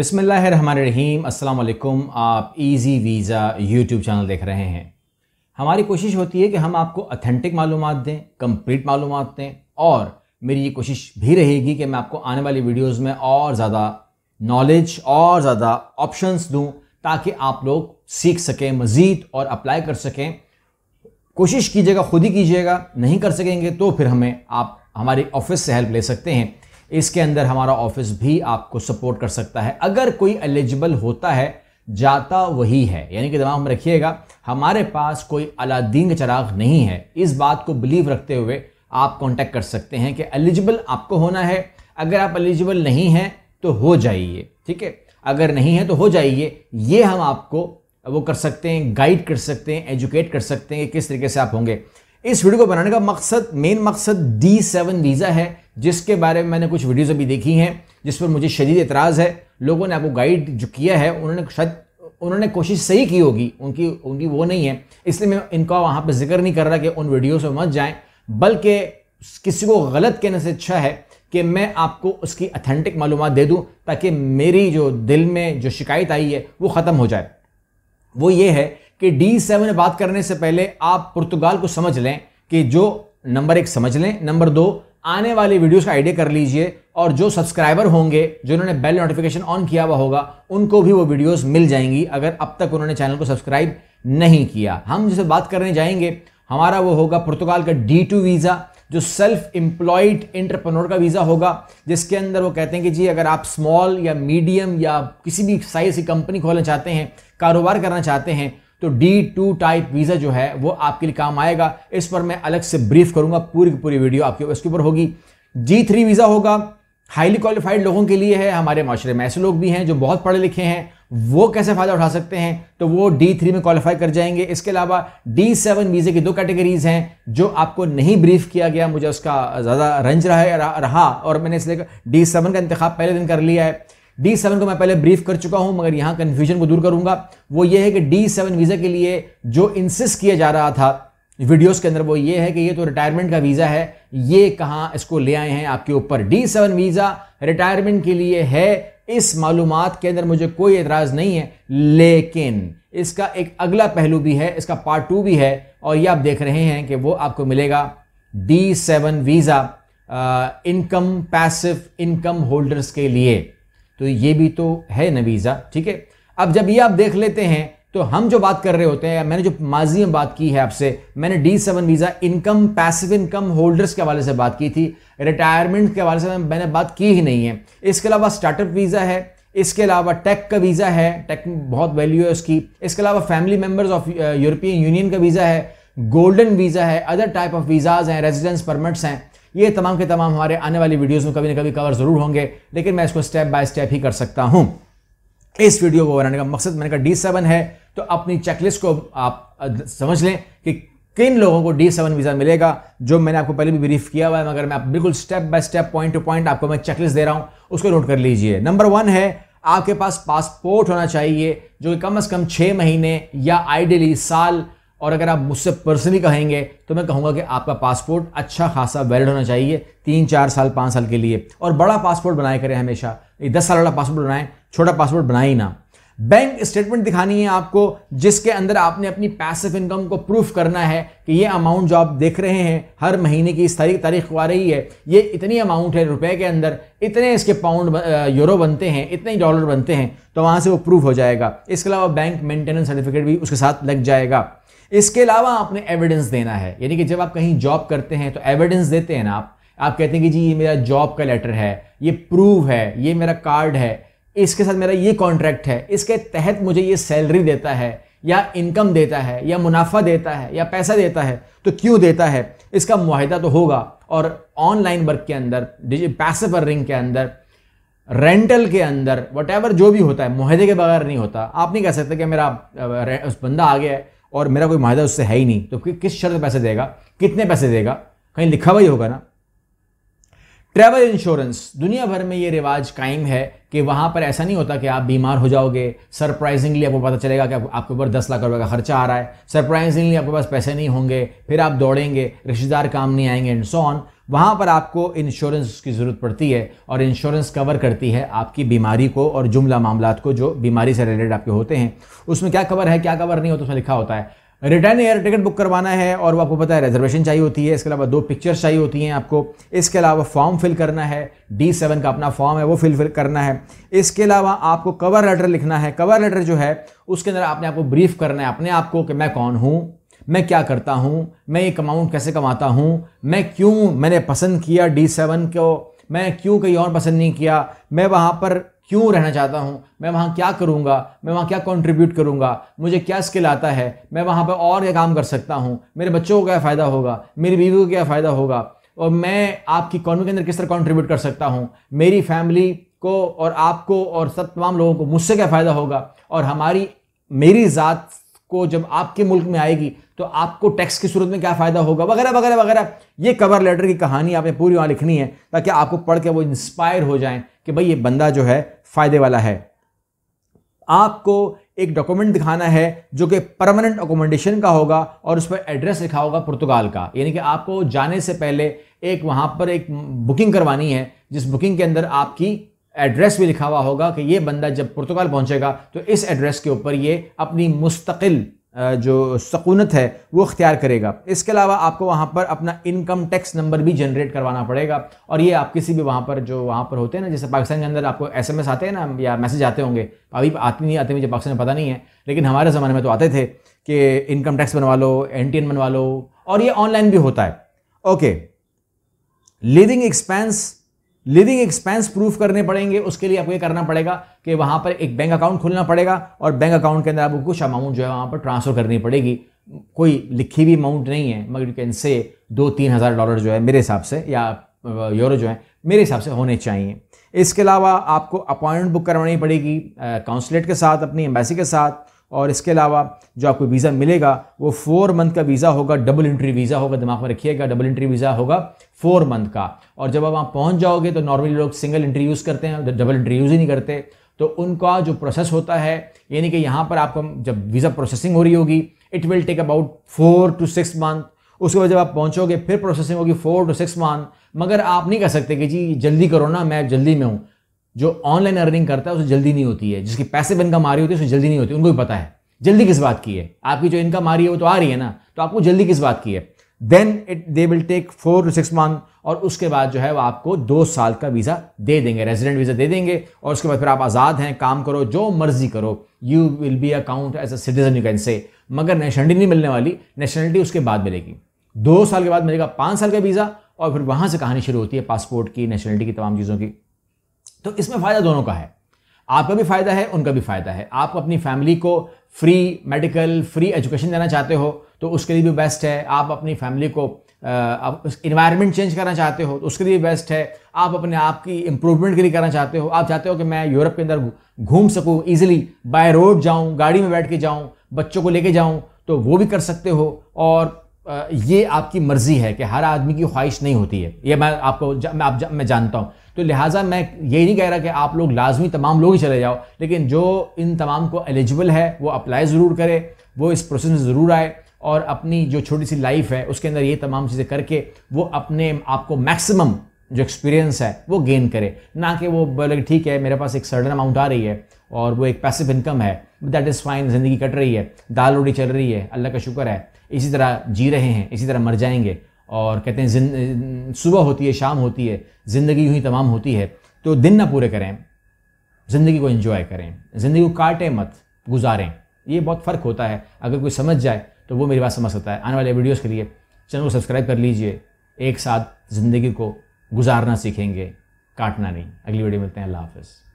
बिसमीम अल्लाम आप इजी वीज़ा यूट्यूब चैनल देख रहे हैं हमारी कोशिश होती है कि हम आपको अथेंटिक मालूम दें कम्प्लीट मालूम दें और मेरी ये कोशिश भी रहेगी कि मैं आपको आने वाली वीडियोस में और ज़्यादा नॉलेज और ज़्यादा ऑप्शंस दूं ताकि आप लोग सीख सकें मज़ीद और अप्लाई कर सकें कोशिश कीजिएगा खुद ही कीजिएगा नहीं कर सकेंगे तो फिर हमें आप हमारी ऑफिस से हेल्प ले सकते हैं इसके अंदर हमारा ऑफिस भी आपको सपोर्ट कर सकता है अगर कोई एलिजिबल होता है जाता वही है यानी कि दिमाग में रखिएगा हमारे पास कोई अलादीन का चराग नहीं है इस बात को बिलीव रखते हुए आप कांटेक्ट कर सकते हैं कि एलिजिबल आपको होना है अगर आप एलिजिबल नहीं हैं तो हो जाइए ठीक है अगर नहीं है तो हो जाइए ये हम आपको वो कर सकते हैं गाइड कर सकते हैं एजुकेट कर सकते हैं कि किस तरीके से आप होंगे इस वीडियो को बनाने का मकसद मेन मकसद डी सेवन वीज़ा है जिसके बारे में मैंने कुछ वीडियोज़ अभी देखी हैं जिस पर मुझे शदीद एतराज़ है लोगों ने आपको गाइड जो किया है उन्होंने शायद उन्होंने कोशिश सही की होगी उनकी उनकी वो नहीं है इसलिए मैं इनका वहाँ पर जिक्र नहीं कर रहा कि उन वीडियोज़ में मत जाएँ बल्कि किसी को गलत कहने से अच्छा है कि मैं आपको उसकी अथेंटिक मालूम दे दूँ ताकि मेरी जो दिल में जो शिकायत आई है वो ख़त्म हो जाए वो ये है कि डी सेवन बात करने से पहले आप पुर्तगाल को समझ लें कि जो नंबर एक समझ लें नंबर दो आने वाले वीडियोस का आइडिया कर लीजिए और जो सब्सक्राइबर होंगे जिन्होंने बेल नोटिफिकेशन ऑन किया हुआ होगा उनको भी वो वीडियोस मिल जाएंगी अगर अब तक उन्होंने चैनल को सब्सक्राइब नहीं किया हम जिसे बात करने जाएंगे हमारा वो होगा पुर्तगाल का डी टू वीज़ा जो सेल्फ एम्प्लॉयड इंटरप्रनोर का वीज़ा होगा जिसके अंदर वो कहते हैं कि जी अगर आप स्मॉल या मीडियम या किसी भी साइज़ की कंपनी खोलना चाहते हैं कारोबार करना चाहते हैं तो डी टू टाइप वीज़ा जो है वो आपके लिए काम आएगा इस पर मैं अलग से ब्रीफ करूंगा पूरी की पूरी वीडियो आपके इसके ऊपर होगी जी थ्री वीज़ा होगा हाईली क्वालिफाइड लोगों के लिए है हमारे माशरे में ऐसे लोग भी हैं जो बहुत पढ़े लिखे हैं वो कैसे फ़ायदा उठा सकते हैं तो वो डी थ्री में क्वालिफाई कर जाएंगे इसके अलावा डी सेवन वीज़े की दो कैटेगरीज हैं जो आपको नहीं ब्रीफ किया गया मुझे उसका ज़्यादा रंज रहा है रहा और मैंने इसलिए डी सेवन का इंतख्या पहले दिन कर लिया है डी सेवन को मैं पहले ब्रीफ कर चुका हूं मगर यहां कंफ्यूजन को दूर करूंगा वो ये है कि डी सेवन वीजा के लिए जो इंसिस किया जा रहा था वीडियोस के अंदर वो ये है कि ये तो रिटायरमेंट का वीज़ा है ये कहां इसको ले आए हैं आपके ऊपर डी सेवन वीज़ा रिटायरमेंट के लिए है इस मालूम के अंदर मुझे कोई एतराज़ नहीं है लेकिन इसका एक अगला पहलू भी है इसका पार्ट टू भी है और ये आप देख रहे हैं कि वो आपको मिलेगा D seven visa income passive income holders के लिए तो ये भी तो है नवीज़ा ठीक है अब जब ये आप देख लेते हैं तो हम जो बात कर रहे होते हैं मैंने जो माजी में बात की है आपसे मैंने D seven visa income passive income holders के हवाले से बात की थी रिटायरमेंट के हवाले से मैंने बात की ही नहीं है इसके अलावा स्टार्टअप वीज़ा है इसके अलावा टेक का वीज़ा है टेक बहुत वैल्यू है उसकी इसके अलावा family members of European Union का वीज़ा है गोल्डन वीज़ा है अदर टाइप ऑफ वीज़ाज हैं रेजिडेंस परमिट्स हैं ये तमाम के तमाम हमारे आने वाली वीडियोज़ में कभी ना कभी कवर ज़रूर होंगे लेकिन मैं इसको स्टेप बाय स्टेप ही कर सकता हूँ इस वीडियो को बनाने का मकसद मैंने कहा डी सेवन है तो अपनी चेकलिस्ट को आप समझ लें कि किन लोगों को डी सेवन वीज़ा मिलेगा जो मैंने आपको पहले भी ब्रीफ किया हुआ है मगर मैं आप बिल्कुल step by step point to point आपको मैं चेकलिस्ट दे रहा हूँ उसको नोट कर लीजिए नंबर वन है आपके पास पासपोर्ट होना चाहिए जो कि कम अज़ कम छः महीने या आइडियली साल और अगर आप मुझसे पर्सनली कहेंगे तो मैं कहूँगा कि आपका पासपोर्ट अच्छा खासा वैलिड होना चाहिए तीन चार साल पाँच साल के लिए और बड़ा पासपोर्ट बनाया करें हमेशा दस साल वाला पासपोर्ट बनाएं छोटा पासपोर्ट बनाए ही ना बैंक स्टेटमेंट दिखानी है आपको जिसके अंदर आपने अपनी पैसिव इनकम को प्रूफ करना है कि ये अमाउंट जो आप देख रहे हैं हर महीने की इस तारीख तारीख को आ रही है ये इतनी अमाउंट है रुपए के अंदर इतने इसके पाउंड यूरो बनते हैं इतने डॉलर बनते हैं तो वहाँ से वो प्रूफ हो जाएगा इसके अलावा बैंक मेंटेनेंस सर्टिफिकेट भी उसके साथ लग जाएगा इसके अलावा आपने एविडेंस देना है यानी कि जब आप कहीं जॉब करते हैं तो एविडेंस देते हैं ना आप आप कहते हैं कि जी ये मेरा जॉब का लेटर है ये प्रूफ है ये मेरा कार्ड है इसके साथ मेरा ये कॉन्ट्रैक्ट है इसके तहत मुझे ये सैलरी देता है या इनकम देता है या मुनाफा देता है या पैसा देता है तो क्यों देता है इसका माहिदा तो होगा और ऑनलाइन वर्क के अंदर पैसे पर रिंग के अंदर रेंटल के अंदर वट जो भी होता है माहदे के बगैर नहीं होता आप नहीं कह सकते कि मेरा उस बंदा आ गया है और मेरा कोई माहिदा उससे है ही नहीं तो कि, किस शर्त पैसे देगा कितने पैसे देगा कहीं लिखा हुआ ही होगा ना ट्रैवल इंश्योरेंस दुनिया भर में ये रिवाज कायम है कि वहाँ पर ऐसा नहीं होता कि आप बीमार हो जाओगे सरप्राइजिंगली आपको पता चलेगा कि आपके ऊपर दस लाख रुपए का खर्चा आ रहा है सरप्राइजिंगली आपके पास पैसे नहीं होंगे फिर आप दौड़ेंगे रिश्तेदार काम नहीं आएंगे एंड सो ऑन वहाँ पर आपको इंश्योरेंस की ज़रूरत पड़ती है और इंश्योरेंस कवर करती है आपकी बीमारी को और जुमला मामला को जो बीमारी से रिलेटेड आपके होते हैं उसमें क्या कवर है क्या कवर नहीं होता उसमें लिखा होता है रिटर्न एयर टिकट बुक करवाना है और वो आपको पता है रिजर्वेशन चाहिए होती है इसके अलावा दो पिक्चर्स चाहिए होती हैं आपको इसके अलावा फॉर्म फिल करना है डी सेवन का अपना फॉर्म है वो फिल फिल करना है इसके अलावा आपको कवर लेटर लिखना है कवर लेटर जो है उसके अंदर आपने आपको ब्रीफ करना है अपने आप को कि मैं कौन हूँ मैं क्या करता हूँ मैं एक अमाउंट कैसे कमाता हूँ मैं क्यों मैंने पसंद किया डी सेवन को मैं क्यों कहीं और पसंद नहीं किया मैं वहाँ पर क्यों रहना चाहता हूँ मैं वहाँ क्या करूँगा मैं वहाँ क्या कंट्रीब्यूट करूँगा मुझे क्या स्किल आता है मैं वहाँ पर और क्या काम कर सकता हूँ मेरे बच्चों को क्या फ़ायदा होगा मेरी बीवी को क्या फ़ायदा होगा और मैं आपकी इकॉनमी के अंदर किस तरह कंट्रीब्यूट कर सकता हूँ मेरी फैमिली को और आपको और सब तमाम लोगों को मुझसे क्या फ़ायदा होगा और हमारी मेरी ज़ात को जब आपके मुल्क में आएगी तो आपको टैक्स की सूरत में क्या फ़ायदा होगा वगैरह वगैरह वगैरह ये कवर लेटर की कहानी आपने पूरी वहाँ लिखनी है ताकि आपको पढ़ के वो इंस्पायर हो जाएं कि भाई ये बंदा जो है फ़ायदे वाला है आपको एक डॉक्यूमेंट दिखाना है जो कि परमानेंट अकोमोडेशन का होगा और उस पर एड्रेस लिखा होगा पुर्तगाल का यानी कि आपको जाने से पहले एक वहां पर एक बुकिंग करवानी है जिस बुकिंग के अंदर आपकी एड्रेस भी लिखा हुआ होगा कि ये बंदा जब पुर्तगाल पहुंचेगा तो इस एड्रेस के ऊपर ये अपनी मुस्तकिल जो सकूनत है वो अख्तियार करेगा इसके अलावा आपको वहाँ पर अपना इनकम टैक्स नंबर भी जनरेट करवाना पड़ेगा और ये आप किसी भी वहाँ पर जो वहाँ पर होते हैं ना जैसे पाकिस्तान के अंदर आपको एस एम एस आते हैं ना या मैसेज आते होंगे तो अभी आते नहीं आते मुझे पाकिस्तान में पता नहीं है लेकिन हमारे ज़माने में तो आते थे कि इनकम टैक्स बनवा लो एन टी एन बनवा लो और ये ऑनलाइन भी होता है okay living expense living expense proof करने पड़ेंगे उसके लिए आपको ये करना पड़ेगा कि वहां पर एक बैंक अकाउंट खोलना पड़ेगा और बैंक अकाउंट के अंदर आपको कुछ अमाउंट जो है वहां पर ट्रांसफ़र करनी पड़ेगी कोई लिखी हुई अमाउंट नहीं है मगर यू कैन से दो तीन हज़ार डॉलर जो है मेरे हिसाब से या यूरो जो है मेरे हिसाब से होने चाहिए इसके अलावा आपको अपॉइंटमेंट बुक करवानी पड़ेगी काउंसलेट के साथ अपनी एम्बेसी के साथ और इसके अलावा जो आपको वीज़ा मिलेगा वो फोर मंथ का वीज़ा होगा डबल इंट्री वीज़ा होगा दिमाग में रखिएगा डबल इंट्री वीज़ा होगा फोर मंथ का और जब आप वहाँ पहुँच जाओगे तो नॉर्मली लोग सिंगल इंट्री यूज़ करते हैं डबल इंट्री यूज़ ही नहीं करते तो उनका जो प्रोसेस होता है यानी कि यहाँ पर आपका जब वीज़ा प्रोसेसिंग हो रही होगी it will take about four to six month उसके बाद जब आप पहुँचोगे फिर प्रोसेसिंग होगी फोर टू सिक्स मंथ मगर आप नहीं कह सकते कि जी जल्दी करो ना मैं जल्दी में हूँ जो ऑनलाइन अर्निंग करता है उसे जल्दी नहीं होती है जिसकी पैसे इनकम आ रही होती है उसे जल्दी नहीं होती उनको भी पता है जल्दी किस बात की है आपकी जो इनकम आ रही है वो तो आ रही है ना तो आपको जल्दी किस बात की है then it they will take four to six month और उसके बाद जो है वो आपको दो साल का वीज़ा दे देंगे रेजिडेंट वीज़ा दे देंगे और उसके बाद फिर आप आज़ाद हैं काम करो जो मर्जी करो you will be account as a citizen you can say मगर नेशनलिटी नहीं मिलने वाली नेशनलिटी उसके बाद मिलेगी दो साल के बाद मिलेगा पाँच साल का वीज़ा और फिर वहाँ से कहानी शुरू होती है पासपोर्ट की नेशनलिटी की तमाम चीज़ों की तो इसमें फ़ायदा दोनों का है आपका भी फ़ायदा है उनका भी फ़ायदा है आप अपनी फैमिली को फ्री मेडिकल फ्री एजुकेशन देना चाहते हो तो उसके लिए भी बेस्ट है आप अपनी फैमिली को इन्वायरमेंट चेंज करना चाहते हो तो उसके लिए बेस्ट है आप अपने आप की इम्प्रूवमेंट के लिए करना चाहते हो आप चाहते हो कि मैं यूरोप के अंदर घूम सकूँ ईजिली बाय रोड जाऊँ गाड़ी में बैठ के जाऊँ बच्चों को लेके जाऊँ तो वो भी कर सकते हो और ये आपकी मर्ज़ी है कि हर आदमी की ख्वाहिश नहीं होती है ये मैं आपको जा, मैं आप जा, मैं जानता हूँ तो लिहाजा मैं यही नहीं कह रहा कि आप लोग लाजमी तमाम लोग ही चले जाओ लेकिन जो इन तमाम को एलिजिबल है वो अप्लाई ज़रूर करे वो इस प्रोसेस में ज़रूर आए और अपनी जो छोटी सी लाइफ है उसके अंदर ये तमाम चीज़ें करके वो अपने आप को मैक्सिमम जो एक्सपीरियंस है वो गेन करे ना कि वो बोले ठीक है मेरे पास एक सर्टन अमाउंट आ रही है और वो एक पैसिव इनकम है दैट इज़ फाइन ज़िंदगी कट रही है दाल रोटी चल रही है अल्लाह का शुक्र है इसी तरह जी रहे हैं इसी तरह मर जाएंगे और कहते हैं सुबह होती है शाम होती है ज़िंदगी यूँ ही तमाम होती है तो दिन ना पूरे करें ज़िंदगी को इंजॉय करें ज़िंदगी को काटें मत गुजारें ये बहुत फ़र्क होता है अगर कोई समझ जाए तो वो मेरी बात समझ सकता है आने वाले वीडियोज़ के लिए चैनल को सब्सक्राइब कर लीजिए एक साथ ज़िंदगी को गुजारना सीखेंगे काटना नहीं अगली वीडियो मिलते हैं अल्लाह हाफिज़